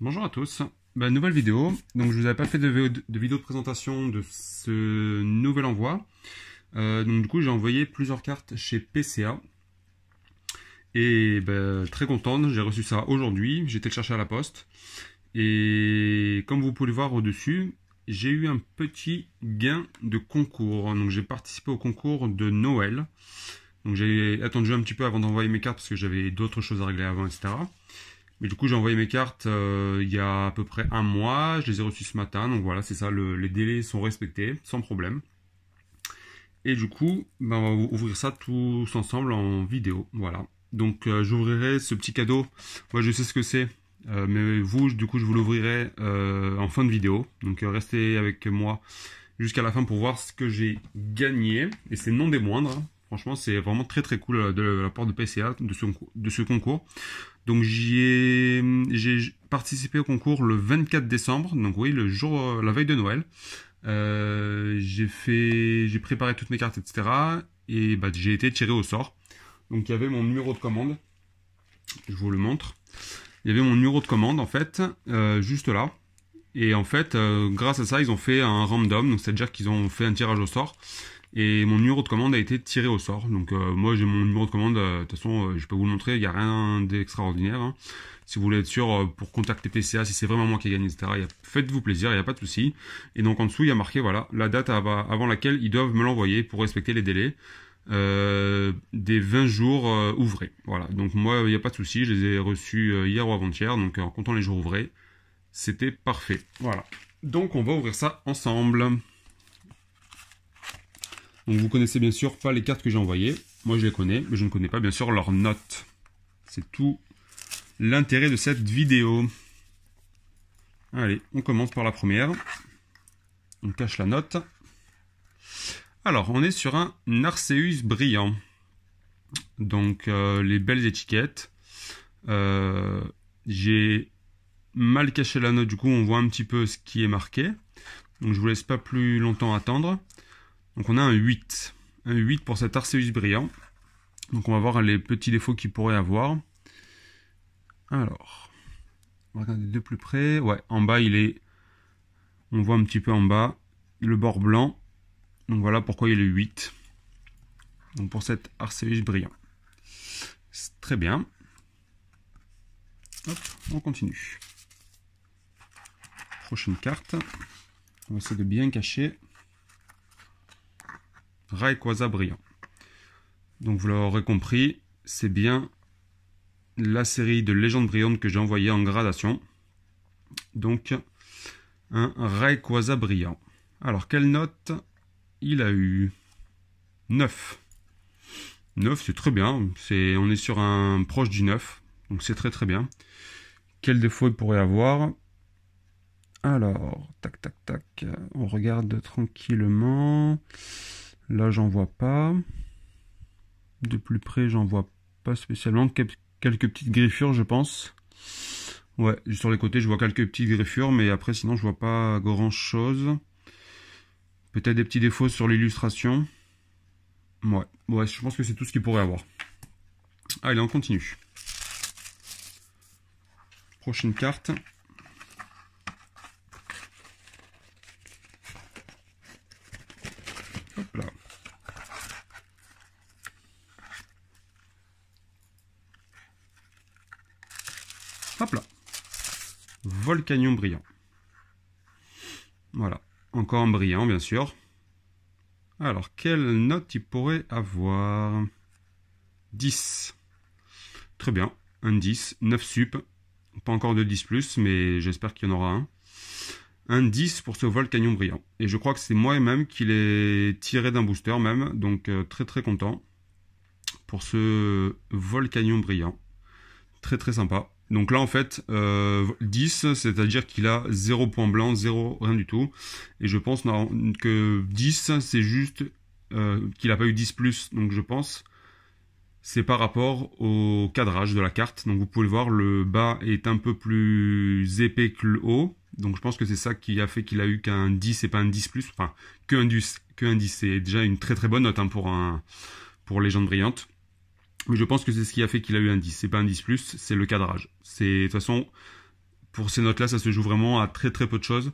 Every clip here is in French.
Bonjour à tous, bah, nouvelle vidéo. Donc je vous avais pas fait de, vidéo de présentation de ce nouvel envoi. Euh, donc du coup j'ai envoyé plusieurs cartes chez PCA. Et bah, très contente, j'ai reçu ça aujourd'hui, j'étais le chercher à la poste. Et comme vous pouvez le voir au-dessus, j'ai eu un petit gain de concours. Donc j'ai participé au concours de Noël. Donc j'ai attendu un petit peu avant d'envoyer mes cartes parce que j'avais d'autres choses à régler avant, etc. Mais du coup, j'ai envoyé mes cartes euh, il y a à peu près un mois. Je les ai reçues ce matin. Donc voilà, c'est ça. les délais sont respectés sans problème. Et du coup, ben, on va ouvrir ça tous ensemble en vidéo. Voilà. Donc euh, j'ouvrirai ce petit cadeau. Moi, je sais ce que c'est. Euh, mais vous, du coup, je vous l'ouvrirai en fin de vidéo. Donc restez avec moi jusqu'à la fin pour voir ce que j'ai gagné. Et c'est non des moindres. Franchement, c'est vraiment très très cool de la part de PCA de ce concours. Donc j'ai participé au concours le 24 décembre, donc oui, le jour, euh, la veille de Noël. Euh, j'ai fait, j'ai préparé toutes mes cartes, etc. Et bah, j'ai été tiré au sort. Donc il y avait mon numéro de commande. Je vous le montre. Il y avait mon numéro de commande en fait, euh, juste là. Et en fait, grâce à ça, ils ont fait un random. Donc c'est-à-dire qu'ils ont fait un tirage au sort. Et mon numéro de commande a été tiré au sort. Donc euh, moi j'ai mon numéro de commande, euh, de toute façon euh, je peux vous le montrer, il n'y a rien d'extraordinaire. Hein. Si vous voulez être sûr pour contacter PCA, si c'est vraiment moi qui ai gagné, etc. Faites-vous plaisir, il n'y a pas de souci. Et donc en dessous il y a marqué voilà la date avant laquelle ils doivent me l'envoyer pour respecter les délais. des 20 jours ouvrés. Voilà, donc moi, il n'y a pas de souci, je les ai reçus hier ou avant-hier, donc en comptant les jours ouvrés, c'était parfait. Voilà. Donc on va ouvrir ça ensemble. Donc vous connaissez bien sûr pas les cartes que j'ai envoyées. Moi je les connais, mais je ne connais pas bien sûr leurs notes. C'est tout l'intérêt de cette vidéo. Allez, on commence par la première. On cache la note. Alors, on est sur un Narceus brillant. Donc, euh, les belles étiquettes. Euh, j'ai mal caché la note, du coup, on voit un petit peu ce qui est marqué. Donc, je vous laisse pas plus longtemps attendre. Donc on a un 8. Un 8 pour cet Arceus brillant. Donc on va voir les petits défauts qu'il pourrait avoir. Alors, on va regarder de plus près. Ouais, en bas il est... On voit un petit peu en bas le bord blanc. Donc voilà pourquoi il est 8. Donc pour cet Arceus brillant. Très bien. Hop, on continue. Prochaine carte. On va essayer de bien cacher. Rayquaza brillant. Donc vous l'aurez compris, c'est bien la série de légendes brillantes que j'ai envoyé en gradation. Donc un Rayquaza brillant. Alors quelle note il a eu 9. 9 c'est très bien, c'est, on est sur un proche du 9, donc c'est très très bien. Quel défaut il pourrait avoir alors, tac, tac, tac. On regarde tranquillement. Là, j'en vois pas. De plus près, j'en vois pas spécialement. Quelques petites griffures, je pense. Ouais, sur les côtés, je vois quelques petites griffures, mais après, sinon, je vois pas grand-chose. Peut-être des petits défauts sur l'illustration. Ouais, ouais, je pense que c'est tout ce qu'il pourrait avoir. Allez, ah, on continue. Prochaine carte. Canyon brillant. Voilà. Encore un brillant, bien sûr. Alors, quelle note il pourrait avoir 10. Très bien. Un 10. 9 sup. Pas encore de 10 plus, mais j'espère qu'il y en aura un. Un 10 pour ce vol brillant. Et je crois que c'est moi-même qui l'ai tiré d'un booster même. Donc euh, très très content pour ce vol brillant. Très très sympa. Donc là, en fait, 10, euh, c'est-à-dire qu'il a 0 point blanc, 0, rien du tout. Et je pense que 10, c'est juste euh, qu'il n'a pas eu 10 Donc je pense, c'est par rapport au cadrage de la carte. Donc vous pouvez le voir, le bas est un peu plus épais que le haut. Donc je pense que c'est ça qui a fait qu'il a eu qu'un 10 et pas un 10 plus. Enfin, qu'un 10, qu'un 10. C'est déjà une très très bonne note hein, pour, un, pour Légende Brillante. Mais je pense que c'est ce qui a fait qu'il a eu un 10. C'est pas un 10 plus, c'est le cadrage. C'est de toute façon pour ces notes-là, ça se joue vraiment à très très peu de choses.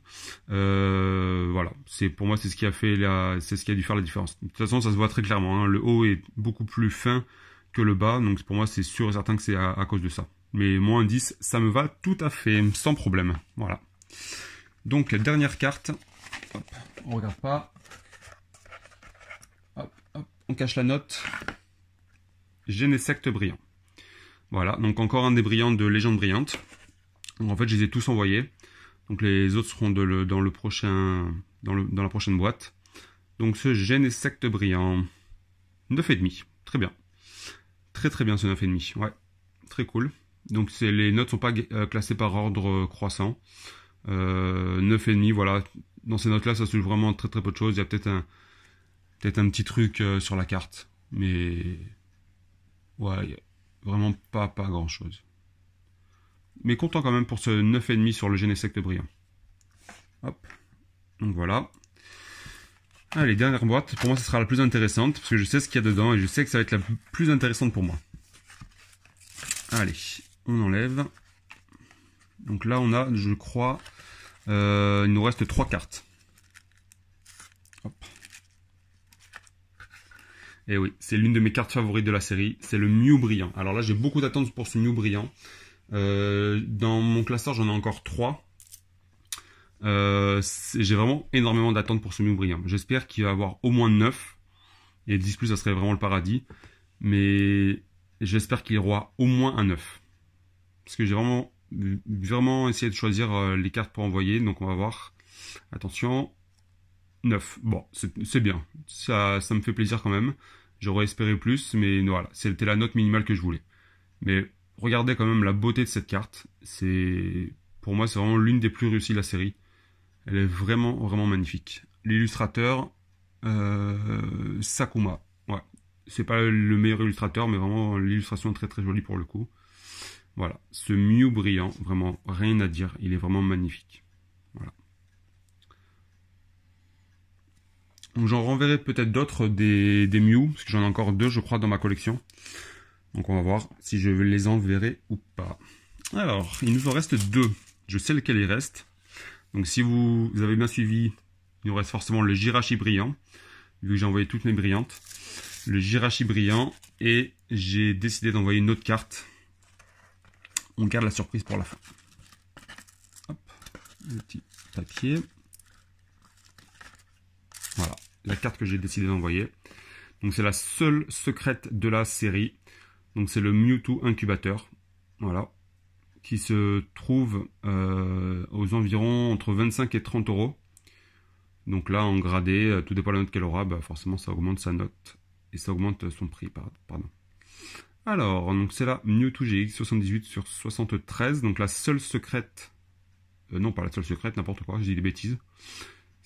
Euh, voilà, c'est pour moi c'est ce qui a fait c'est ce qui a dû faire la différence. De toute façon, ça se voit très clairement. Hein. Le haut est beaucoup plus fin que le bas, donc pour moi c'est sûr et certain que c'est à, cause de ça. Mais moins 10, ça me va tout à fait, sans problème. Voilà. Donc dernière carte, on regarde pas. Hop, hop, on cache la note secte brillant. Voilà, donc encore un des brillants de Légende brillante. en fait, je les ai tous envoyés. Donc les autres seront dans, le prochain, dans, la prochaine boîte. Donc ce Génésecte brillant, 9,5. Très bien. Très très bien ce 9,5. Ouais, très cool. Donc les notes sont pas euh, classées par ordre euh, croissant. 9,5, euh, voilà. Dans ces notes-là, ça se vraiment très très peu de choses. Il y a peut-être un petit truc sur la carte. Mais Ouais, vraiment pas, pas grand chose. Mais content quand même pour ce 9,5 sur le Genesect brillant. Hop. Donc voilà. Allez, ah, dernière boîte. Pour moi, ce sera la plus intéressante parce que je sais ce qu'il y a dedans et je sais que ça va être la plus intéressante pour moi. Allez, on enlève. Donc là, on a, je crois, euh, il nous reste trois cartes. Hop. Et eh oui, c'est l'une de mes cartes favorites de la série, c'est le Mew brillant. Alors là, j'ai beaucoup d'attentes pour ce Mew brillant. Euh, dans mon classeur, j'en ai encore 3. Euh, j'ai vraiment énormément d'attentes pour ce Mew brillant. J'espère qu'il va avoir au moins 9. Et 10 plus, ça serait vraiment le paradis. Mais j'espère qu'il aura au moins un neuf. Parce que j'ai vraiment, vraiment essayé de choisir euh, les cartes pour envoyer. Donc on va voir. Attention, 9. Bon, c'est bien. Ça, ça me fait plaisir quand même. J'aurais espéré plus, mais voilà, c'était la note minimale que je voulais. Mais regardez quand même la beauté de cette carte. C'est, pour moi, c'est vraiment l'une des plus réussies de la série. Elle est vraiment, vraiment magnifique. L'illustrateur, euh, Sakuma. Ouais. C'est pas le meilleur illustrateur, mais vraiment l'illustration est très très jolie pour le coup. Voilà. Ce Mew brillant, vraiment rien à dire. Il est vraiment magnifique. Voilà. Donc j'en renverrai peut-être d'autres des, des Mew, parce que j'en ai encore deux, je crois, dans ma collection. Donc on va voir si je les enverrai ou pas. Alors, il nous en reste deux. Je sais lequel il reste. Donc si vous, avez bien suivi, il nous reste forcément le Jirachi brillant, vu que j'ai envoyé toutes mes brillantes. Le Jirachi brillant, et j'ai décidé d'envoyer une autre carte. On garde la surprise pour la fin. Hop, un petit papier. Voilà la carte que j'ai décidé d'envoyer. Donc c'est la seule secrète de la série. Donc c'est le Mewtwo incubateur. Voilà. Qui se trouve euh, aux environs entre 25 et 30 euros. Donc là, en gradé, euh, tout dépend de la note qu'elle aura, bah, forcément ça augmente sa note. Et ça augmente son prix, pardon. Alors, donc c'est la Mewtwo GX 78 sur 73. Donc la seule secrète. Euh, non, pas la seule secrète, n'importe quoi, je dis des bêtises.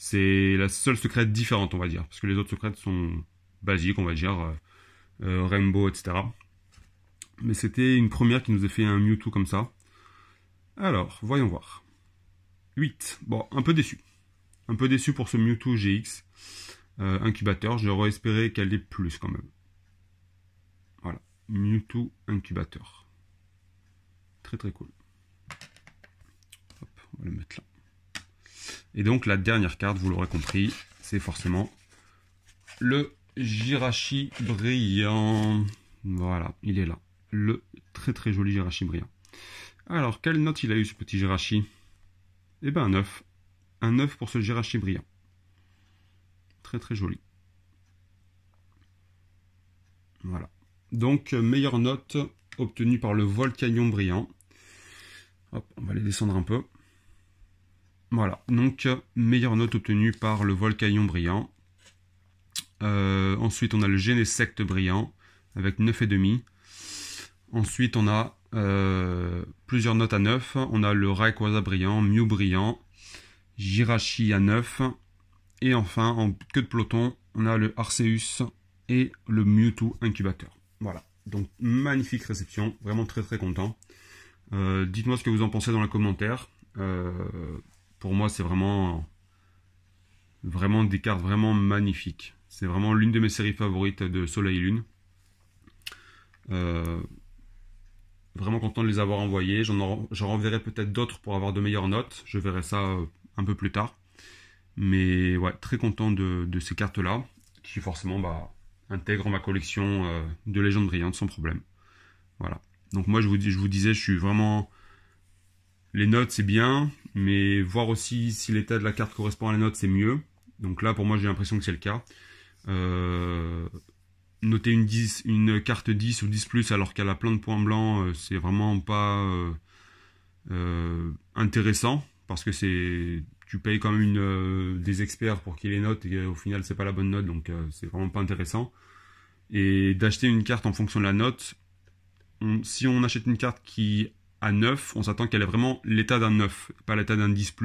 C'est la seule secrète différente, on va dire. Parce que les autres secrètes sont basiques, on va dire. Euh, euh, Rainbow, etc. Mais c'était une première qui nous a fait un Mewtwo comme ça. Alors, voyons voir. 8. Bon, un peu déçu. Un peu déçu pour ce Mewtwo GX. Euh, incubateur, j'aurais espéré qu'elle ait plus quand même. Voilà. Mewtwo incubateur. Très très cool. Hop, on va le mettre là. Et donc la dernière carte, vous l'aurez compris, c'est forcément le Girachi brillant. Voilà, il est là. Le très très joli Girachi brillant. Alors, quelle note il a eu ce petit Girachi Eh ben un 9. Un 9 pour ce Girachi brillant. Très très joli. Voilà. Donc, euh, meilleure note obtenue par le Volcanion brillant. Hop, on va les descendre un peu. Voilà, donc euh, meilleure note obtenue par le Volcaillon brillant. Euh, ensuite, on a le Genesect brillant avec 9,5. Ensuite, on a euh, plusieurs notes à 9. On a le Rayquaza brillant, Mew brillant, Jirachi à 9. Et enfin, en queue de peloton, on a le Arceus et le Mewtwo incubateur. Voilà, donc magnifique réception, vraiment très très content. Dites-moi ce que vous en pensez dans les commentaires. Euh, pour moi, c'est vraiment, vraiment des cartes vraiment magnifiques. C'est vraiment l'une de mes séries favorites de Soleil et Lune. Euh, vraiment content de les avoir envoyées. J'en en, peut-être d'autres pour avoir de meilleures notes. Je verrai ça euh, un peu plus tard. Mais ouais, très content de, ces cartes-là, qui forcément bah, intègrent ma collection euh, de légendes brillantes sans problème. Voilà. Donc moi, je vous, je vous disais, je suis vraiment les notes, c'est bien, mais voir aussi si l'état de la carte correspond à la note, c'est mieux. Donc là, pour moi, j'ai l'impression que c'est le cas. Euh, noter une, 10, une carte 10 ou 10 plus alors qu'elle a plein de points blancs, euh, c'est vraiment pas euh, intéressant parce que c'est tu payes quand même des experts pour qu'il les notes et au final c'est pas la bonne note donc c'est vraiment pas intéressant. Et d'acheter une carte en fonction de la note, si on achète une carte qui à 9, on s'attend qu'elle ait vraiment l'état d'un 9, pas l'état d'un 10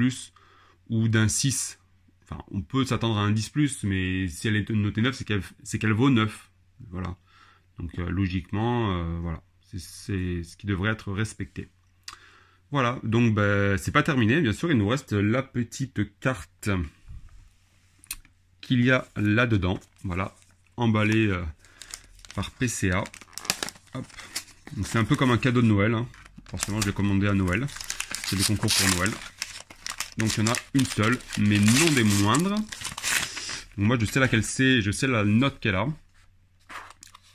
ou d'un 6. Enfin, on peut s'attendre à un 10 mais si elle est notée 9, c'est qu'elle, vaut 9. Voilà. Donc euh, logiquement, euh, voilà, c'est, ce qui devrait être respecté. Voilà, donc ben, c'est pas terminé, bien sûr, il nous reste la petite carte qu'il y a là-dedans. Voilà, emballée euh, par PCA. c'est un peu comme un cadeau de Noël. Hein. Forcément, je l'ai commandé à Noël. C'est des concours pour Noël. Donc il y en a une seule, mais non des moindres. moi, je sais laquelle c'est, je sais la note qu'elle a.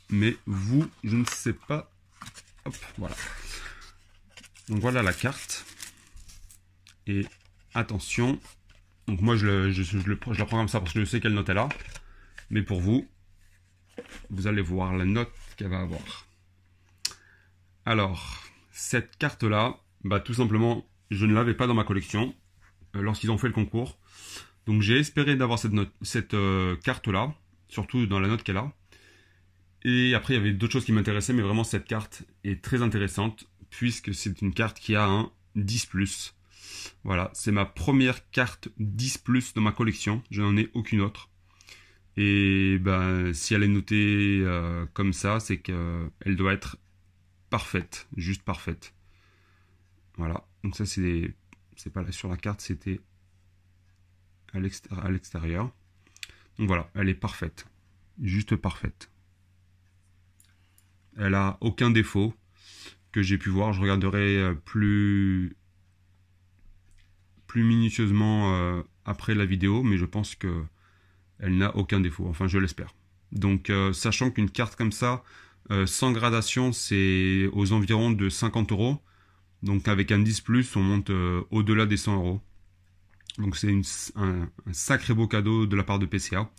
Mais vous, je ne sais pas. Hop, voilà. Donc voilà la carte. Et attention. Donc moi, je, le, je, je la prends ça parce que je sais quelle note elle a. Mais pour vous, vous allez voir la note qu'elle va avoir. Alors, cette carte-là, bah, tout simplement, je ne l'avais pas dans ma collection euh, lorsqu'ils ont fait le concours. Donc j'ai espéré d'avoir cette, euh, carte-là, surtout dans la note qu'elle a. Et après, il y avait d'autres choses qui m'intéressaient, mais vraiment cette carte est très intéressante, puisque c'est une carte qui a un 10+. Voilà, c'est ma première carte 10+, dans ma collection, je n'en ai aucune autre. Et ben, si elle est notée euh, comme ça, c'est qu'elle doit être parfaite, juste parfaite. Voilà, donc ça c'est c'est pas sur la carte, c'était à l'extérieur. Donc voilà, elle est parfaite, juste parfaite. Elle a aucun défaut que j'ai pu voir. Je regarderai euh, plus plus minutieusement euh, après la vidéo, mais je pense que elle n'a aucun défaut. Enfin, je l'espère. Donc, euh, sachant qu'une carte comme ça, 100 euh, gradations, gradation, c'est aux environs de 50 euros. Donc avec un 10 plus, on monte euh, au-delà des 100 euros. Donc c'est un, sacré beau cadeau de la part de PCA.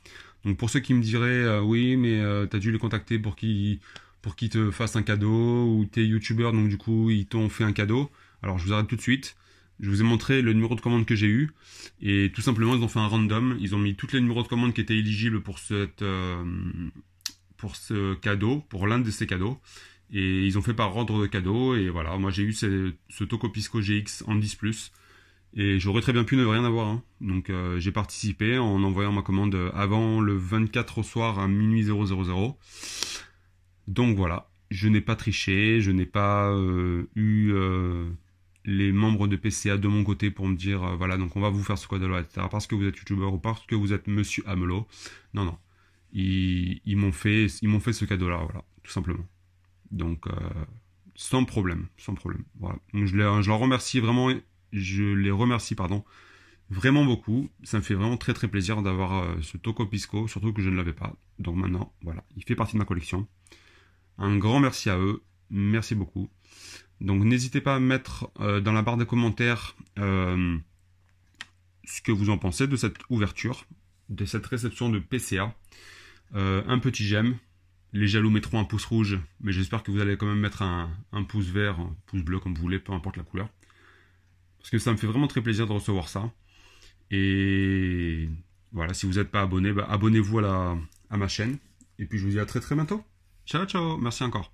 Donc pour ceux qui me diraient euh, oui, mais t'as dû les contacter pour qu'ils pour qu'ils te fassent un cadeau ou t'es youtubeur, donc du coup ils t'ont fait un cadeau. Alors je vous arrête tout de suite. Je vous ai montré le numéro de commande que j'ai eu et tout simplement ils ont fait un random. Ils ont mis tous les numéros de commande qui étaient éligibles pour cette pour ce cadeau, pour l'un de ces cadeaux. Et ils ont fait par ordre de cadeau. Et voilà, moi j'ai eu ce, ce Tocopisco GX en 10 ⁇ et j'aurais très bien pu ne rien avoir. Hein. Donc euh, j'ai participé en envoyant ma commande avant le 24 au soir à minuit 000. Donc voilà, je n'ai pas triché, je n'ai pas euh, eu euh, les membres de PCA de mon côté pour me dire voilà, donc on va vous faire ce quoi de etc. Parce que vous êtes youtubeur ou parce que vous êtes monsieur Amelot. Non, non ils, m'ont fait, m'ont fait ce cadeau-là, voilà, tout simplement. Donc, euh, sans problème, sans problème. Voilà. je, les, leur remercie vraiment, je les remercie, pardon, vraiment beaucoup. Ça me fait vraiment très très plaisir d'avoir euh, ce Toco Pisco, surtout que je ne l'avais pas. Donc maintenant, voilà, il fait partie de ma collection. Un grand merci à eux, merci beaucoup. Donc n'hésitez pas à mettre euh, dans la barre des commentaires ce que vous en pensez de cette ouverture, de cette réception de PCA. Euh, un petit j'aime. Les jaloux mettront un pouce rouge, mais j'espère que vous allez quand même mettre un, pouce vert, un pouce bleu comme vous voulez, peu importe la couleur. Parce que ça me fait vraiment très plaisir de recevoir ça. Et voilà, si vous n'êtes pas abonné, bah, abonnez-vous à ma chaîne. Et puis je vous dis à très très bientôt. Ciao ciao, merci encore.